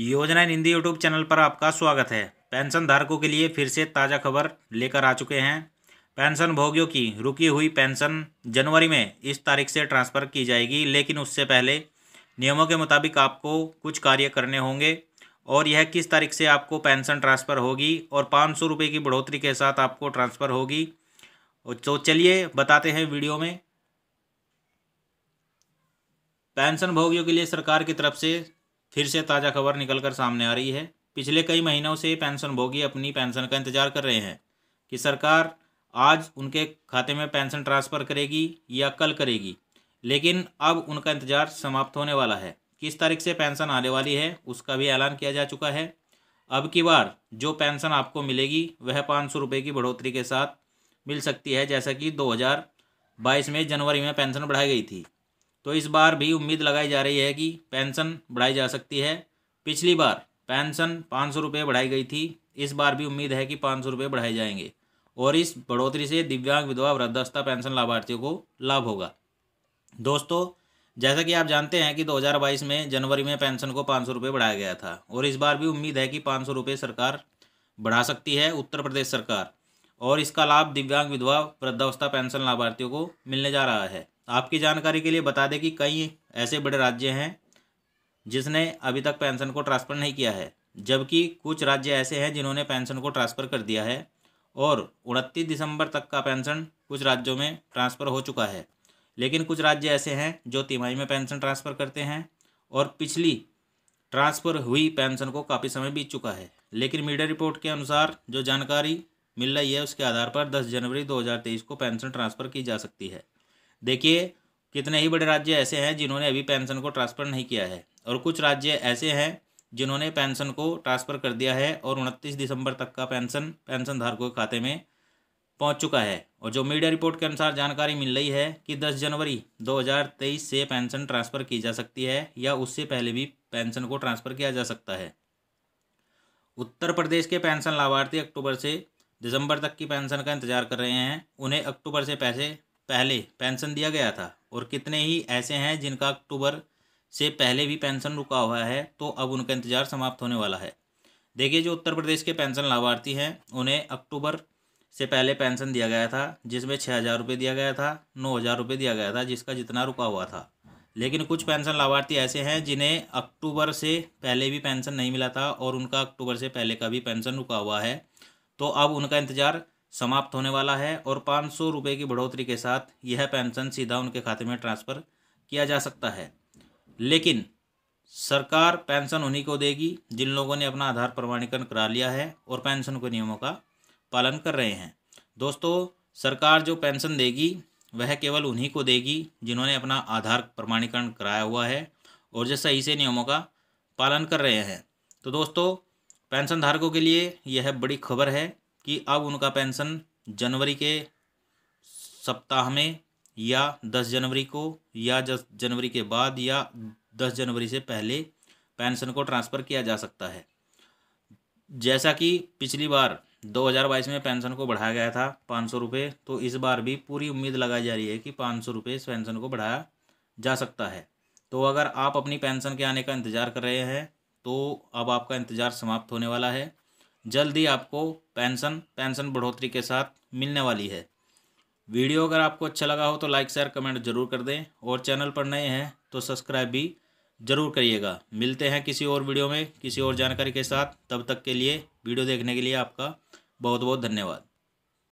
योजना इन Hindi YouTube channel पर आपका स्वागत है पेंशन धारकों के लिए फिर से ताज़ा खबर लेकर आ चुके हैं पेंशन भोगियों की रुकी हुई पेंशन जनवरी में इस तारीख से ट्रांसफ़र की जाएगी लेकिन उससे पहले नियमों के मुताबिक आपको कुछ कार्य करने होंगे और यह किस तारीख से आपको पेंशन ट्रांसफ़र होगी और पाँच सौ रुपये की बढ़ोतरी के साथ आपको ट्रांसफ़र होगी तो चलिए बताते हैं वीडियो में पेंशन भोगियों के लिए सरकार की तरफ से फिर से ताज़ा खबर निकलकर सामने आ रही है पिछले कई महीनों से पेंशन भोगी अपनी पेंशन का इंतजार कर रहे हैं कि सरकार आज उनके खाते में पेंशन ट्रांसफ़र करेगी या कल करेगी लेकिन अब उनका इंतजार समाप्त होने वाला है किस तारीख से पेंशन आने वाली है उसका भी ऐलान किया जा चुका है अब की बार जो पेंशन आपको मिलेगी वह पाँच सौ रुपये की बढ़ोतरी के साथ मिल सकती है जैसा कि 2022 में जनवरी में पेंशन बढ़ाई गई थी तो इस बार भी उम्मीद लगाई जा रही है कि पेंशन बढ़ाई जा सकती है पिछली बार पेंशन पाँच सौ रुपये बढ़ाई गई थी इस बार भी उम्मीद है कि पाँच सौ रुपये बढ़ाए जाएंगे और इस बढ़ोतरी से दिव्यांग विधवा वृद्धावस्था पेंशन लाभार्थियों को लाभ होगा दोस्तों जैसा कि आप जानते हैं कि 2022 में जनवरी में पेंशन को पाँच सौ रुपये बढ़ाया गया था और इस बार भी उम्मीद है कि पाँच सौ रुपये सरकार बढ़ा सकती है उत्तर प्रदेश सरकार और इसका लाभ दिव्यांग विधवा वृद्धावस्था पेंशन लाभार्थियों को मिलने जा रहा है आपकी जानकारी के लिए बता दें कि कई ऐसे बड़े राज्य हैं जिसने अभी तक पेंशन को ट्रांसफ़र नहीं किया है जबकि कुछ राज्य ऐसे हैं जिन्होंने पेंशन को ट्रांसफ़र कर दिया है और उनतीस दिसंबर तक का पेंशन कुछ राज्यों में ट्रांसफ़र हो चुका है लेकिन कुछ राज्य ऐसे हैं जो तिमाही में पेंशन ट्रांसफ़र करते हैं और पिछली ट्रांसफ़र हुई पेंशन को काफ़ी समय बीत चुका है लेकिन मीडिया रिपोर्ट के अनुसार जो जानकारी मिल रही है उसके आधार पर 10 जनवरी 2023 को पेंशन ट्रांसफ़र की जा सकती है देखिए कितने ही बड़े राज्य ऐसे हैं जिन्होंने अभी पेंशन को ट्रांसफ़र नहीं किया है और कुछ राज्य ऐसे हैं जिन्होंने पेंशन को ट्रांसफ़र कर दिया है और उनतीस दिसंबर तक का पेंशन पेंशन धारकों के खाते में पहुंच चुका है और जो मीडिया रिपोर्ट के अनुसार जानकारी मिल रही है कि 10 जनवरी 2023 से पेंशन ट्रांसफ़र की जा सकती है या उससे पहले भी पेंशन को ट्रांसफ़र किया जा सकता है उत्तर प्रदेश के पेंशन लाभार्थी अक्टूबर से दिसंबर तक की पेंशन का इंतजार कर रहे हैं उन्हें अक्टूबर से पैसे पहले पेंशन दिया गया था और कितने ही ऐसे हैं जिनका अक्टूबर से पहले भी पेंशन रुका हुआ है तो अब उनका इंतजार समाप्त होने वाला है देखिए जो उत्तर प्रदेश के पेंशन लाभार्थी हैं उन्हें अक्टूबर से पहले पेंशन दिया गया था जिसमें छः हज़ार रुपये दिया गया था नौ हज़ार रुपये दिया गया था जिसका जितना रुका हुआ था लेकिन कुछ पेंशन लाभार्थी ऐसे हैं जिन्हें अक्टूबर से पहले भी पेंशन नहीं मिला था और उनका अक्टूबर से पहले का भी पेंशन रुका हुआ है तो अब उनका इंतज़ार समाप्त होने वाला है और पाँच सौ रुपये की बढ़ोतरी के साथ यह पेंशन सीधा उनके खाते में ट्रांसफ़र किया जा सकता है लेकिन सरकार पेंशन उन्हीं को देगी जिन लोगों ने अपना आधार प्रमाणीकरण करा लिया है और पेंशन के नियमों का पालन कर रहे हैं दोस्तों सरकार जो पेंशन देगी वह केवल उन्हीं को देगी जिन्होंने अपना आधार प्रमाणीकरण कराया हुआ है और जो सही से नियमों का पालन कर रहे हैं तो दोस्तों पेंशन धारकों के लिए यह बड़ी खबर है कि अब उनका पेंशन जनवरी के सप्ताह में या दस जनवरी को या दस जनवरी के बाद या दस जनवरी से पहले पेंशन को ट्रांसफ़र किया जा सकता है जैसा कि पिछली बार 2022 में पेंशन को बढ़ाया गया था पाँच सौ रुपये तो इस बार भी पूरी उम्मीद लगाई जा रही है कि पाँच सौ रुपये इस पेंशन को बढ़ाया जा सकता है तो अगर आप अपनी पेंशन के आने का इंतज़ार कर रहे हैं तो अब आपका इंतज़ार समाप्त होने वाला है जल्द ही आपको पेंशन पेंशन बढ़ोतरी के साथ मिलने वाली है वीडियो अगर आपको अच्छा लगा हो तो लाइक शेयर कमेंट जरूर कर दें और चैनल पर नए हैं तो सब्सक्राइब भी ज़रूर करिएगा मिलते हैं किसी और वीडियो में किसी और जानकारी के साथ तब तक के लिए वीडियो देखने के लिए आपका बहुत बहुत धन्यवाद